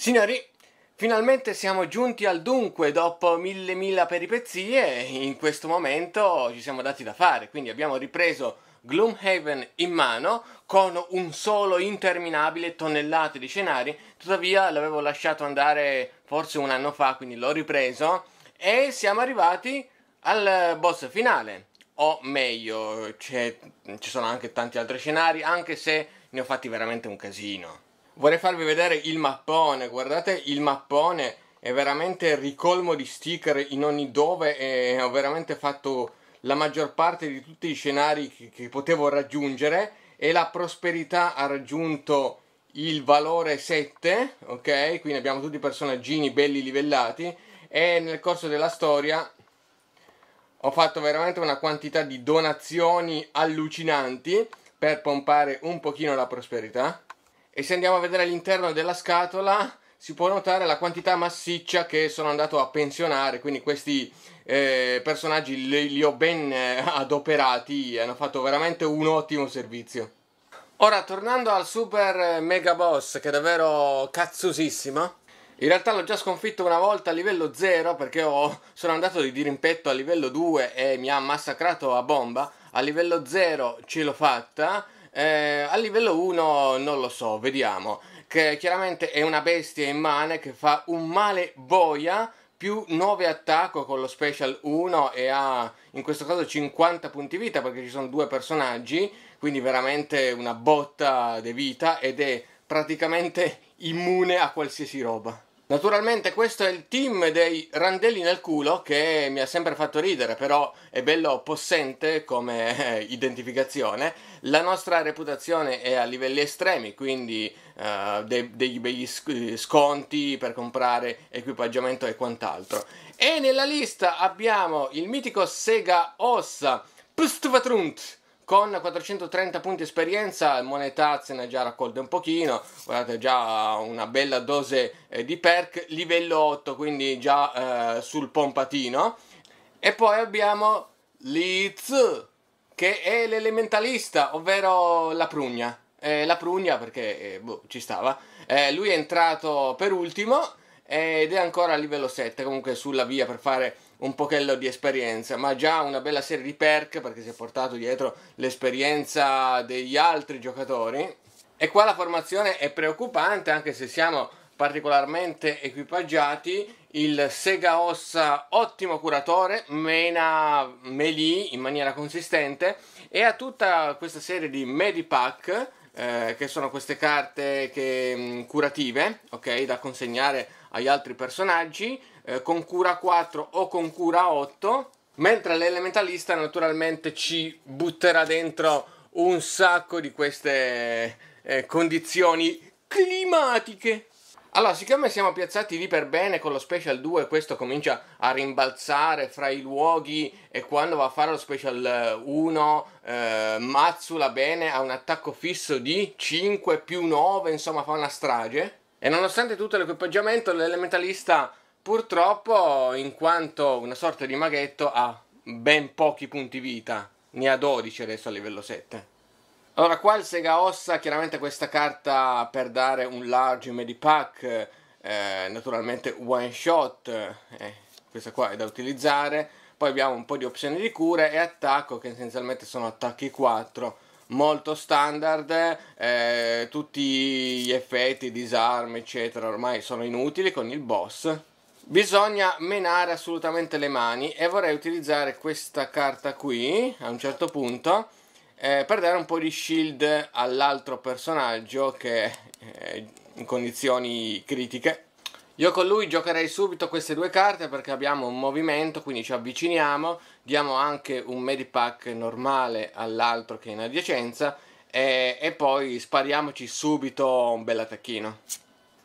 Signori, finalmente siamo giunti al dunque dopo mille mila peripezie in questo momento ci siamo dati da fare, quindi abbiamo ripreso Gloomhaven in mano con un solo interminabile tonnellate di scenari, tuttavia l'avevo lasciato andare forse un anno fa, quindi l'ho ripreso e siamo arrivati al boss finale. O meglio, ci sono anche tanti altri scenari, anche se ne ho fatti veramente un casino. Vorrei farvi vedere il mappone, guardate il mappone, è veramente ricolmo di sticker in ogni dove e ho veramente fatto la maggior parte di tutti i scenari che, che potevo raggiungere e la prosperità ha raggiunto il valore 7, ok? Quindi abbiamo tutti i personaggini belli livellati e nel corso della storia ho fatto veramente una quantità di donazioni allucinanti per pompare un pochino la prosperità e se andiamo a vedere all'interno della scatola si può notare la quantità massiccia che sono andato a pensionare, quindi questi eh, personaggi li, li, ho ben eh, adoperati, hanno fatto veramente un ottimo servizio. Ora, tornando al super eh, mega boss, che è davvero cazzosissimo, in realtà l'ho già sconfitto una volta a livello 0 perché ho, sono andato di dirimpetto a livello 2 e mi ha massacrato a bomba. A livello 0 ce l'ho fatta, eh, a livello 1 non lo so, vediamo. Che chiaramente è una bestia immane che fa un male boia più 9 attacco con lo special 1 e ha in questo caso 50 punti vita perché ci sono due personaggi, quindi veramente una botta di vita ed è praticamente immune a qualsiasi roba. Naturalmente questo è il team dei randelli nel culo che mi ha sempre fatto ridere, però è bello possente come eh, identificazione. La nostra reputazione è a livelli estremi, quindi uh, eh, dei, dei begli sconti per comprare equipaggiamento e quant'altro. E nella lista abbiamo il mitico Sega Ossa Pstvatrunt con 430 punti esperienza il Monetaz ne ha già raccolto un pochino, guardate già una bella dose eh, di perk, livello 8, quindi già eh, sul pompatino. E poi abbiamo Liz, che è l'elementalista, ovvero la prugna. Eh, la prugna perché eh, boh, ci stava. Eh, lui è entrato per ultimo eh, ed è ancora a livello 7, comunque sulla via per fare un pochello di esperienza, ma già una bella serie di perk perché si è portato dietro l'esperienza degli altri giocatori. E qua la formazione è preoccupante, anche se siamo particolarmente equipaggiati. Il Sega Ossa, ottimo curatore, mena melee in maniera consistente e ha tutta questa serie di medipack. Eh, che sono queste carte che, curative, ok, da consegnare agli altri personaggi, eh, con cura 4 o con cura 8, mentre l'elementalista naturalmente ci butterà dentro un sacco di queste eh, condizioni climatiche. Allora, siccome siamo piazzati lì per bene con lo Special 2, questo comincia a rimbalzare fra i luoghi e quando va a fare lo Special 1 eh, eh mazzula bene, ha un attacco fisso di 5 più 9, insomma fa una strage. E nonostante tutto l'equipaggiamento, l'elementalista purtroppo, in quanto una sorta di maghetto, ha ben pochi punti vita. Ne ha 12 adesso a livello 7. Allora, qua il Sega Ossa, chiaramente questa carta per dare un large medipack, eh, naturalmente one shot, eh, questa qua è da utilizzare. Poi abbiamo un po' di opzioni di cure e attacco, che essenzialmente sono attacchi 4 molto standard, eh, tutti gli effetti, disarm, eccetera ormai sono inutili con il boss. Bisogna menare assolutamente le mani e vorrei utilizzare questa carta qui a un certo punto eh, per dare un po' di shield all'altro personaggio che è in condizioni critiche io con lui giocherei subito queste due carte perché abbiamo un movimento, quindi ci avviciniamo, diamo anche un medipack normale all'altro che è in adiacenza e, e poi spariamoci subito un bel attacchino.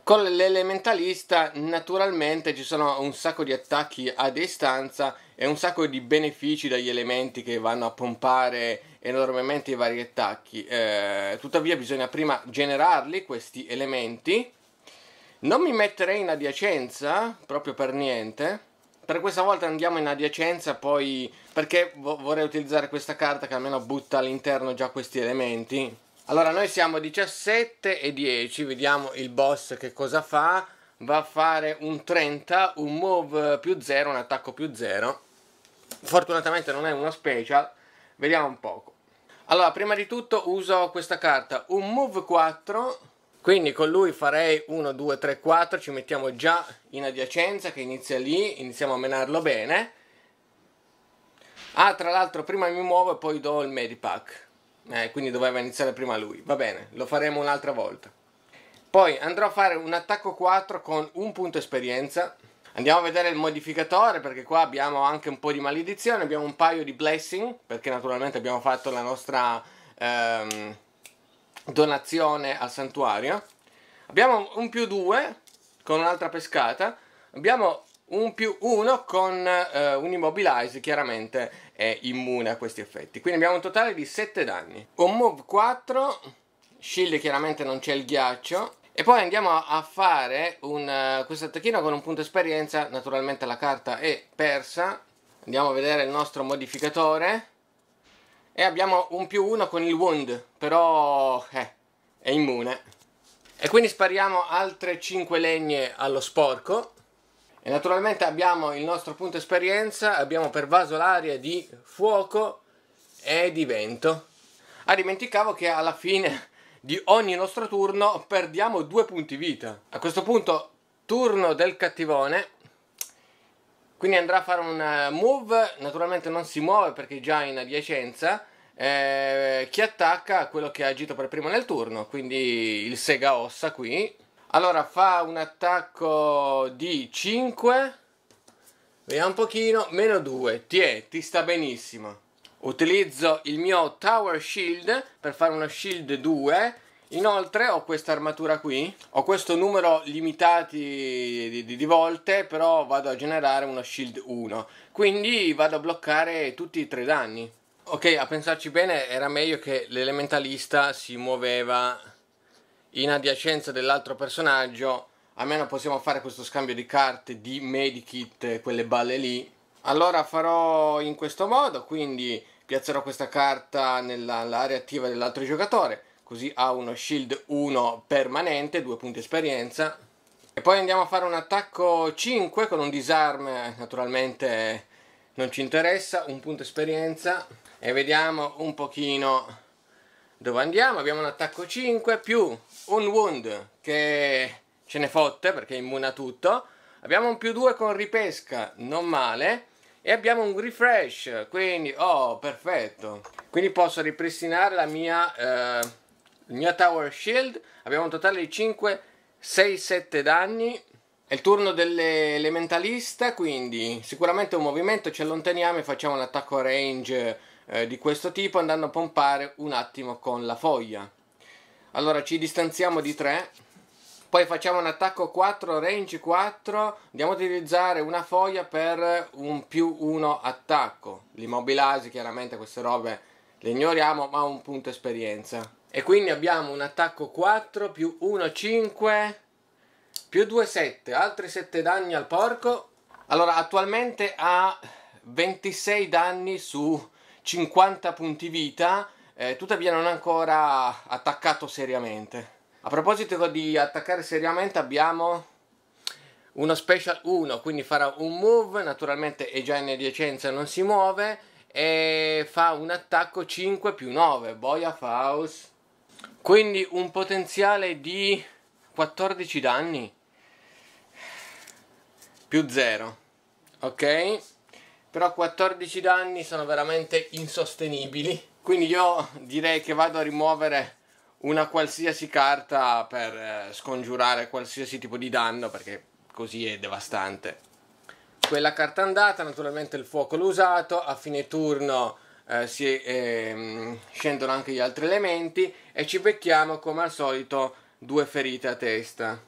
Con l'elementalista naturalmente ci sono un sacco di attacchi a distanza e un sacco di benefici dagli elementi che vanno a pompare enormemente i vari attacchi. Eh, tuttavia bisogna prima generarli questi elementi non mi metterei in adiacenza, proprio per niente. Per questa volta andiamo in adiacenza, poi... Perché vorrei utilizzare questa carta che almeno butta all'interno già questi elementi. Allora, noi siamo 17 e 10, vediamo il boss che cosa fa. Va a fare un 30, un move più 0, un attacco più 0. Fortunatamente non è uno special, vediamo un poco. Allora, prima di tutto uso questa carta, un move 4 quindi con lui farei 1, 2, 3, 4, ci mettiamo già in adiacenza che inizia lì, iniziamo a menarlo bene. Ah, tra l'altro prima mi muovo e poi do il medipack. Eh, quindi doveva iniziare prima lui. Va bene, lo faremo un'altra volta. Poi andrò a fare un attacco 4 con un punto esperienza. Andiamo a vedere il modificatore perché qua abbiamo anche un po' di maledizione, abbiamo un paio di blessing perché naturalmente abbiamo fatto la nostra... Ehm, donazione al santuario. Abbiamo un più 2 con un'altra pescata. Abbiamo un più 1 con eh, un immobilize chiaramente è immune a questi effetti. Quindi abbiamo un totale di 7 danni. Un move 4, shield chiaramente non c'è il ghiaccio. E poi andiamo a fare un, uh, questo attacchino con un punto esperienza, naturalmente la carta è persa. Andiamo a vedere il nostro modificatore. E abbiamo un più uno con il Wound, però eh, è immune. E quindi spariamo altre 5 legne allo sporco. E naturalmente abbiamo il nostro punto esperienza, abbiamo pervaso l'aria di fuoco e di vento. Ah, dimenticavo che alla fine di ogni nostro turno perdiamo due punti vita. A questo punto, turno del cattivone, quindi andrà a fare un eh, move, naturalmente non si muove perché è già in adiacenza. Eh, chi attacca quello che ha agito per primo nel turno, quindi il sega ossa qui. Allora fa un attacco di 5. Vediamo un pochino, meno 2. Ti è, ti sta benissimo. Utilizzo il mio Tower Shield per fare uno Shield 2 Inoltre ho questa armatura qui, ho questo numero limitato di, di, di, volte, però vado a generare uno shield 1, quindi vado a bloccare tutti i tre danni. Ok, a pensarci bene era meglio che l'elementalista si muoveva in adiacenza dell'altro personaggio, almeno possiamo fare questo scambio di carte di medikit, quelle balle lì. Allora farò in questo modo, quindi piazzerò questa carta nell'area attiva dell'altro giocatore così ha uno shield 1 permanente, 2 punti esperienza. E poi andiamo a fare un attacco 5 con un disarm, naturalmente non ci interessa, un punto esperienza. E vediamo un pochino dove andiamo. Abbiamo un attacco 5 più un wound che ce ne fotte perché è immune a tutto. Abbiamo un più 2 con ripesca, non male. E abbiamo un refresh, quindi, oh, perfetto. Quindi posso ripristinare la mia... Eh, il mio Tower Shield, abbiamo un totale di 5, 6, 7 danni. È il turno dell'elementalista, quindi sicuramente un movimento, ci allontaniamo e facciamo un attacco range eh, di questo tipo andando a pompare un attimo con la foglia. Allora ci distanziamo di 3, poi facciamo un attacco 4, range 4, andiamo ad utilizzare una foglia per un più 1 attacco. L'immobilasi chiaramente queste robe le ignoriamo, ma un punto esperienza. E quindi abbiamo un attacco 4 più 1, 5 più 2, 7. Altri 7 danni al porco. Allora, attualmente ha 26 danni su 50 punti vita. Eh, tuttavia non ha ancora attaccato seriamente. A proposito di attaccare seriamente abbiamo uno special 1, quindi farà un move, naturalmente è già in adiacenza, non si muove, e fa un attacco 5 più 9, Boia Faust quindi un potenziale di 14 danni più 0, ok? Però 14 danni sono veramente insostenibili. Quindi io direi che vado a rimuovere una qualsiasi carta per eh, scongiurare qualsiasi tipo di danno perché così è devastante. Quella carta andata, naturalmente il fuoco l'ho usato, a fine turno eh, si, eh, scendono anche gli altri elementi e ci becchiamo come al solito due ferite a testa.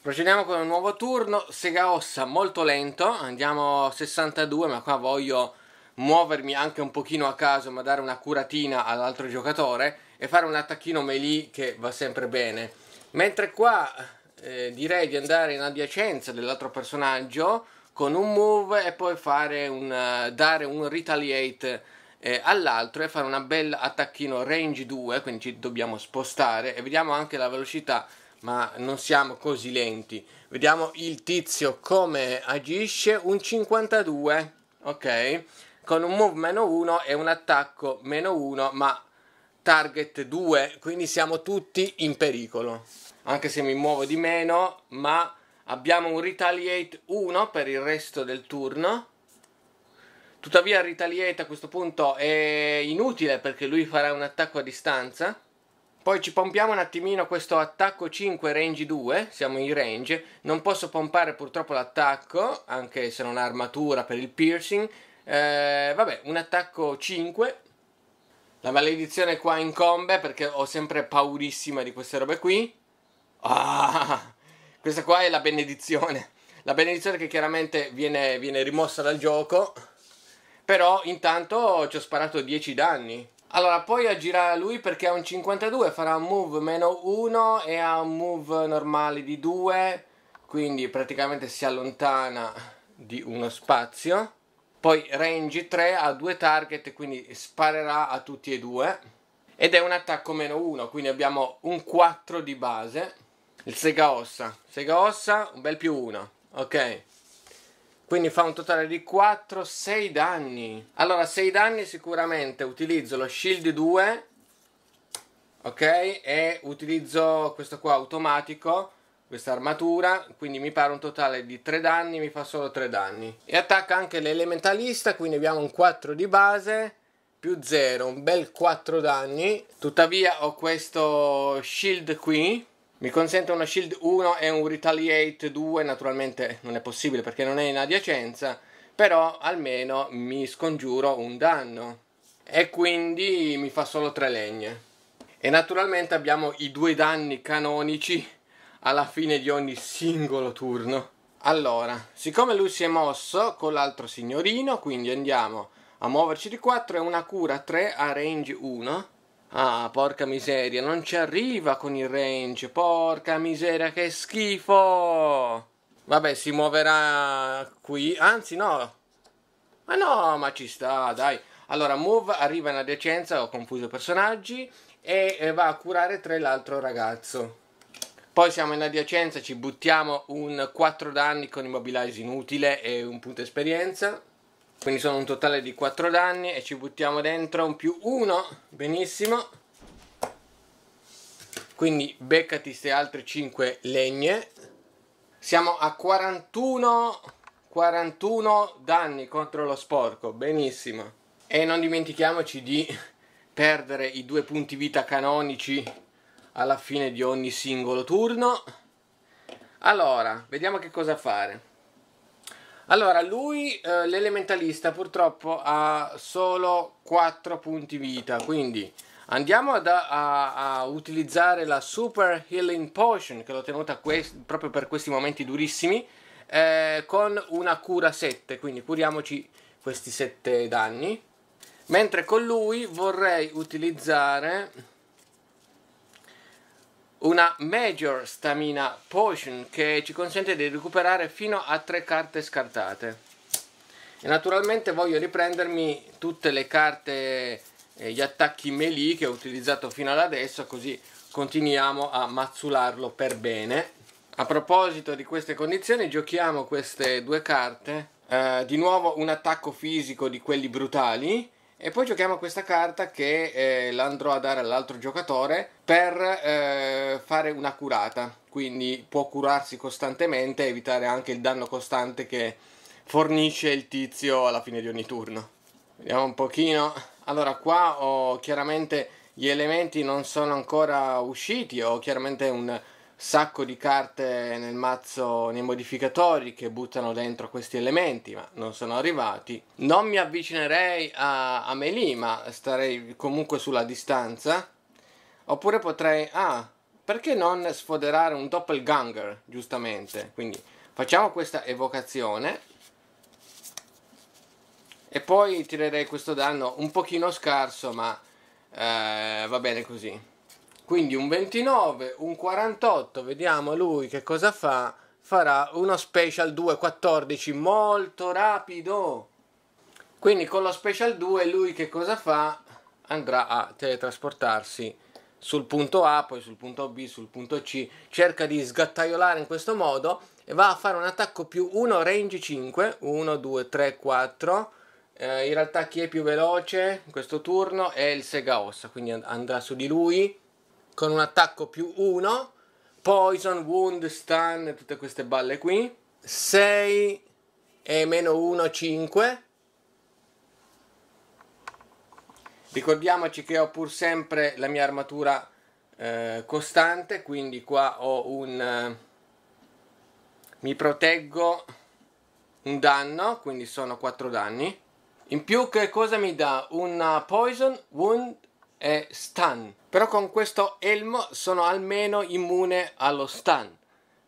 Procediamo con un nuovo turno, sega ossa molto lento, andiamo 62 ma qua voglio muovermi anche un pochino a caso ma dare una curatina all'altro giocatore e fare un attacchino melee che va sempre bene. Mentre qua eh, direi di andare in adiacenza dell'altro personaggio con un move e poi fare un, eh, dare un retaliate eh, all'altro e fare una bella attacchino range 2, quindi ci dobbiamo spostare e vediamo anche la velocità, ma non siamo così lenti. Vediamo il tizio come agisce, un 52, ok? Con un move meno 1 e un attacco meno 1, ma target 2, quindi siamo tutti in pericolo. Anche se mi muovo di meno, ma abbiamo un retaliate 1 per il resto del turno Tuttavia Ritalieta a questo punto è inutile perché lui farà un attacco a distanza. Poi ci pompiamo un attimino questo attacco 5 range 2, siamo in range, non posso pompare purtroppo l'attacco, anche se non ha armatura per il piercing. Eh, vabbè, un attacco 5. La maledizione qua incombe perché ho sempre paurissima di queste robe qui. Ah, questa qua è la benedizione. La benedizione che chiaramente viene, viene rimossa dal gioco. Però intanto ci ho sparato 10 danni. Allora, poi agirà lui perché ha un 52, farà un move meno 1 e ha un move normale di 2, quindi praticamente si allontana di uno spazio. Poi range 3 ha due target, quindi sparerà a tutti e due. Ed è un attacco meno 1, quindi abbiamo un 4 di base. Il sega ossa. Sega ossa, un bel più 1. Ok. Quindi fa un totale di 4, 6 danni. Allora, 6 danni sicuramente utilizzo lo shield 2, ok? E utilizzo questo qua automatico questa armatura, quindi mi pare un totale di 3 danni, mi fa solo 3 danni. E attacca anche l'elementalista, quindi abbiamo un 4 di base, più 0, un bel 4 danni. Tuttavia ho questo shield qui, mi consente una shield 1 e un retaliate 2, naturalmente non è possibile perché non è in adiacenza, però almeno mi scongiuro un danno e quindi mi fa solo tre legne. E naturalmente abbiamo i due danni canonici alla fine di ogni singolo turno. Allora, siccome lui si è mosso con l'altro signorino, quindi andiamo a muoverci di 4 e una cura 3 a range 1 Ah, porca miseria, non ci arriva con il range. Porca miseria, che schifo. Vabbè, si muoverà qui. Anzi, no. Ma no, ma ci sta, dai. Allora, Move arriva in adiacenza, ho confuso i personaggi, e eh, va a curare tre l'altro ragazzo. Poi siamo in adiacenza, ci buttiamo un 4 danni con immobilize inutile e un punto esperienza. Quindi sono un totale di 4 danni e ci buttiamo dentro un più 1. Benissimo. Quindi beccati queste altre 5 legne. Siamo a 41, 41 danni contro lo sporco. Benissimo. E non dimentichiamoci di perdere i due punti vita canonici alla fine di ogni singolo turno. Allora, vediamo che cosa fare. Allora, lui, eh, l'elementalista, purtroppo ha solo 4 punti vita, quindi andiamo ad, a, a, utilizzare la Super Healing Potion, che l'ho tenuta quest- proprio per questi momenti durissimi, eh, con una cura 7, quindi curiamoci questi 7 danni. Mentre con lui vorrei utilizzare una Major Stamina Potion che ci consente di recuperare fino a tre carte scartate. E naturalmente voglio riprendermi tutte le carte, e eh, gli attacchi melee che ho utilizzato fino ad adesso, così continuiamo a mazzularlo per bene. A proposito di queste condizioni, giochiamo queste due carte. Eh, di nuovo un attacco fisico di quelli brutali e poi giochiamo questa carta che eh, l'andrò a dare all'altro giocatore per eh, fare una curata. Quindi può curarsi costantemente e evitare anche il danno costante che fornisce il tizio alla fine di ogni turno. Vediamo un pochino. Allora qua ho chiaramente gli elementi non sono ancora usciti, ho chiaramente un sacco di carte nel mazzo nei modificatori che buttano dentro questi elementi, ma non sono arrivati. Non mi avvicinerei a, a Melee, ma starei comunque sulla distanza. Oppure potrei... Ah, perché non sfoderare un doppelganger, giustamente? Quindi facciamo questa evocazione. E poi tirerei questo danno un pochino scarso, ma eh, va bene così. Quindi un 29, un 48, vediamo lui che cosa fa. Farà uno special 2, 14, molto rapido. Quindi con lo special 2 lui che cosa fa? Andrà a teletrasportarsi sul punto A, poi sul punto B, sul punto C, cerca di sgattaiolare in questo modo e va a fare un attacco più 1 range 5, 1, 2, 3, 4. Eh, in realtà chi è più veloce in questo turno è il Segaossa, quindi and andrà su di lui con un attacco più 1, Poison, Wound, Stun, tutte queste balle qui. 6 e meno 1, 5. Ricordiamoci che ho pur sempre la mia armatura eh, costante, quindi qua ho un... Eh, mi proteggo un danno, quindi sono 4 danni. In più che cosa mi dà? Un Poison, Wound è stun. Però con questo elmo sono almeno immune allo stun.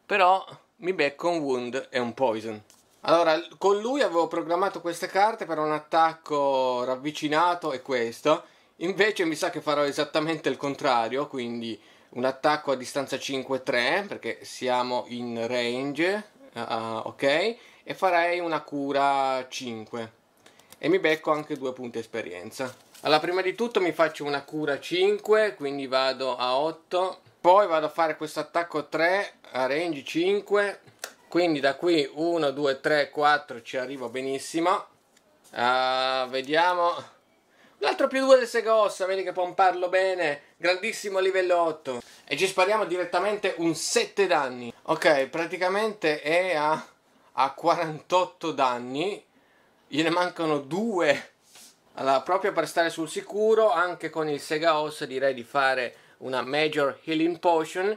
Però mi becco un wound e un poison. Allora, con lui avevo programmato queste carte per un attacco ravvicinato e questo. Invece mi sa che farò esattamente il contrario, quindi un attacco a distanza 5-3, perché siamo in range, uh, ok? E farei una cura 5. E mi becco anche due punti esperienza. Allora, prima di tutto mi faccio una cura 5, quindi vado a 8. Poi vado a fare questo attacco 3 a range 5. Quindi da qui 1, 2, 3, 4 ci arrivo benissimo. Uh, vediamo. L'altro più 2 del Segossa, vedi che pomparlo bene. Grandissimo livello 8. E ci spariamo direttamente un 7 danni. Ok, praticamente è a, a 48 danni. Gliene mancano 2 allora, proprio per stare sul sicuro, anche con il Sega OS direi di fare una Major Healing Potion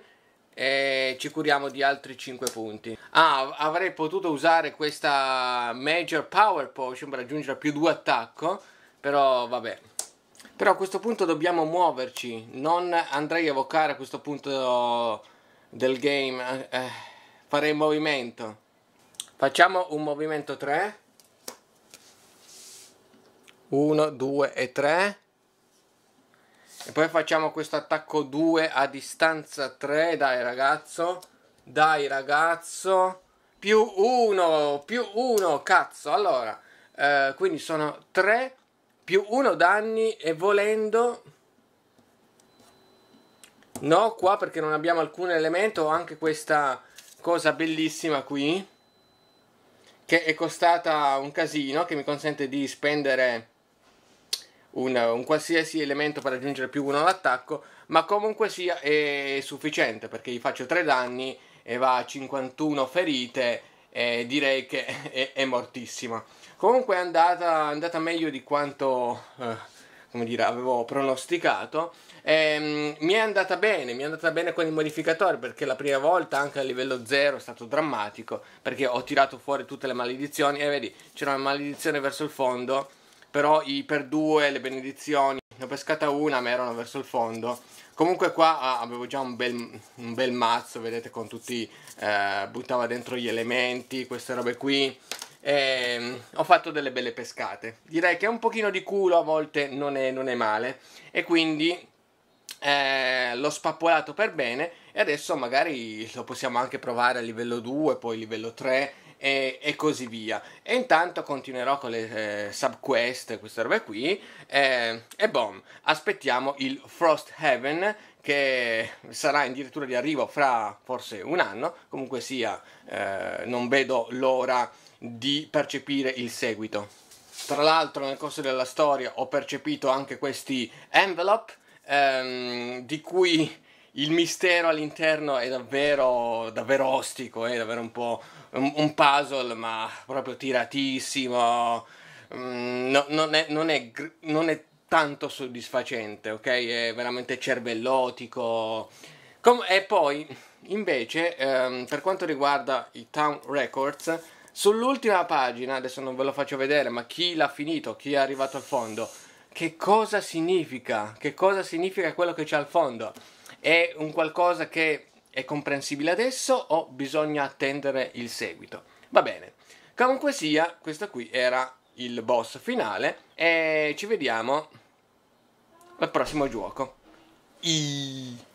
e ci curiamo di altri 5 punti. Ah, avrei potuto usare questa Major Power Potion per aggiungere più 2 attacco, però vabbè. Però a questo punto dobbiamo muoverci, non andrei a evocare a questo punto del game, eh, farei movimento. Facciamo un movimento 3. 1, 2 e 3 e poi facciamo questo attacco 2 a distanza 3 dai ragazzo dai ragazzo più 1 più 1 cazzo allora eh, quindi sono 3 più 1 danni e volendo no qua perché non abbiamo alcun elemento ho anche questa cosa bellissima qui che è costata un casino che mi consente di spendere un, un, qualsiasi elemento per aggiungere più uno all'attacco, ma comunque sia è sufficiente perché gli faccio 3 danni e va a 51 ferite e direi che è, è mortissima. Comunque è andata, andata meglio di quanto eh, come dire, avevo pronosticato. Ehm, mi è andata bene, mi è andata bene con il modificatore perché la prima volta anche a livello 0 è stato drammatico perché ho tirato fuori tutte le maledizioni e vedi c'era una maledizione verso il fondo però i per due, le benedizioni, ne ho pescata una ma erano verso il fondo. Comunque qua ah, avevo già un bel, un bel mazzo, vedete con tutti, eh, buttava dentro gli elementi, queste robe qui. E ehm, ho fatto delle belle pescate. Direi che un pochino di culo a volte non è, non è male e quindi eh, l'ho spappolato per bene e adesso magari lo possiamo anche provare a livello 2, poi livello 3 e, e, così via. E intanto continuerò con le eh, subquest, queste robe qui. Eh, e boom, aspettiamo il Frost Heaven che sarà addirittura di arrivo fra forse un anno. Comunque sia, eh, non vedo l'ora di percepire il seguito. Tra l'altro, nel corso della storia ho percepito anche questi envelope ehm, di cui il mistero all'interno è davvero, davvero ostico, è davvero un po' un, puzzle ma proprio tiratissimo, mm, no, non, è, non, è, non, è, tanto soddisfacente, ok? È veramente cervellotico. Com- e poi, invece, ehm, per quanto riguarda i Town Records, sull'ultima pagina, adesso non ve lo faccio vedere, ma chi l'ha finito, chi è arrivato al fondo, che cosa significa? Che cosa significa quello che c'è al fondo? È un qualcosa che è comprensibile adesso o bisogna attendere il seguito? Va bene. Comunque sia, questo qui era il boss finale e ci vediamo al prossimo gioco. Iii.